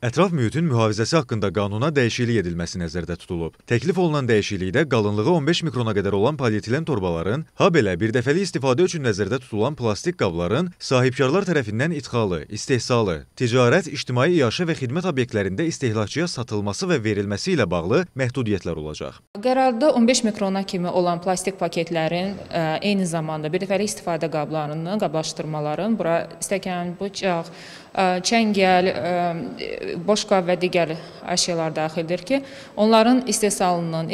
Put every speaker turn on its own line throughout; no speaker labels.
Ətraf mühitin mühafizəsi haqqında qanuna dəyişiklik edilməsi nəzərdə tutulub. Təklif olunan dəyişiklikdə qalınlığı 15 mikrona qədər olan polietilen torbaların, ha belə birdəfəlik istifadə üçün nəzərdə tutulan plastik qabların sahibkarlar tərəfindən idxalı, istehsalı, ticarət, ictimai iaşə və xidmət obyektlərində istehlakçıya satılması və verilməsi ilə bağlı məhdudiyyətlər olacaq.
Qərarda 15 mikrona kimi olan plastik paketlərin e, eyni zamanda birdəfəlik istifadə qablarının, qablaşdırmaların, bura stəkan, bıçaq, e, çəngəl, e, boşqa və digər əşyalar daxildir ki, onların istehsalının,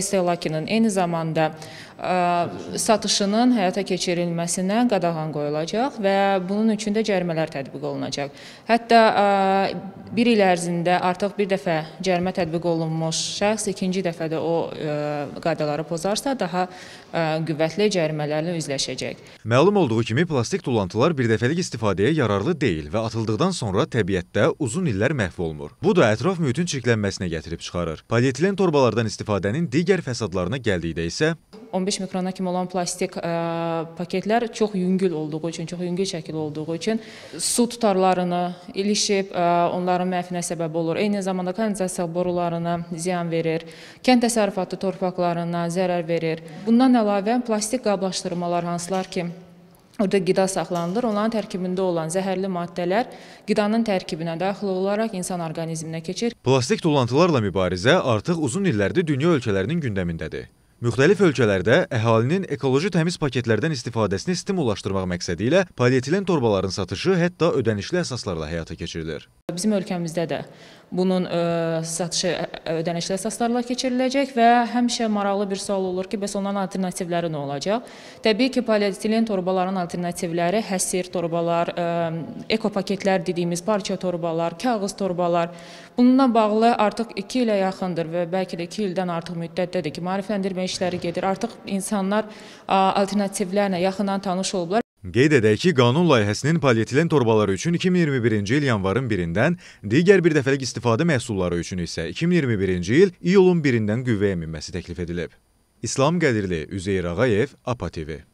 istehlakının, eyni zamanda satışının həyata keçirilməsinə qadağan qoyulacaq və bunun üçün də cərimələr tətbiq olunacaq. Hətta bir il ərzində artıq bir dəfə cərimə tətbiq olunmuş şəxs ikinci dəfədə o qaydaları pozarsa daha qüvvətli cərimələrlə üzləşəcək.
Məlum olduğu kimi plastik tullantılar birdəfəlik istifadəyə yararlı deyil və atıldıqdan sonra təbiətdə uzun illər məhv olmur. Bu da ətraf mühitin çirklənməsinə gətirib çıxarır. Polietilen torbalardan istifadənin digər fəsadlarına gəldikdə isə
15 15 mikrona kimi olan plastik e, paketlər çox yüngül olduğu üçün, çox yüngül şəkil olduğu üçün su tutarlarını ilişib e, onların məhvinə səbəb olur. Eyni zamanda kanalizasiya borularına ziyan verir, kənd təsərrüfatı torpaqlarına zərər verir. Bundan əlavə plastik qablaşdırmalar hansılar ki, Orada qida saxlanılır. Onların tərkibində olan zəhərli maddələr qidanın tərkibinə daxil olaraq insan orqanizminə keçir.
Plastik tullantılarla mübarizə artıq uzun illərdir dünya ölkələrinin gündəmindədir. Müxtəlif ölkələrdə əhalinin ekoloji təmiz paketlərdən istifadəsini stimullaşdırmaq məqsədi ilə polietilen torbaların satışı hətta ödənişli əsaslarla həyata keçirilir.
Bizim ölkəmizdə də bunun e, ə, satışı ödənişli əsaslarla keçiriləcək və həmişə maraqlı bir sual olur ki, bəs onların alternativləri nə olacaq? Təbii ki, polietilen torbaların alternativləri həsir torbalar, ə, e, ekopaketlər dediyimiz parça torbalar, kağız torbalar. Bununla bağlı artıq 2 ilə yaxındır və bəlkə də 2 ildən artıq müddətdədir ki, maarifləndirmə işləri gedir. Artıq insanlar alternativlərlə yaxından tanış olublar.
Qeyd edək ki, qanun layihəsinin polietilen torbaları üçün 2021-ci il yanvarın 1-dən, digər bir dəfəlik istifadə məhsulları üçün isə 2021-ci il iyulun 1-dən qüvvəyə minməsi təklif edilib. İslam Qədirli, Üzeyir Ağayev, APA TV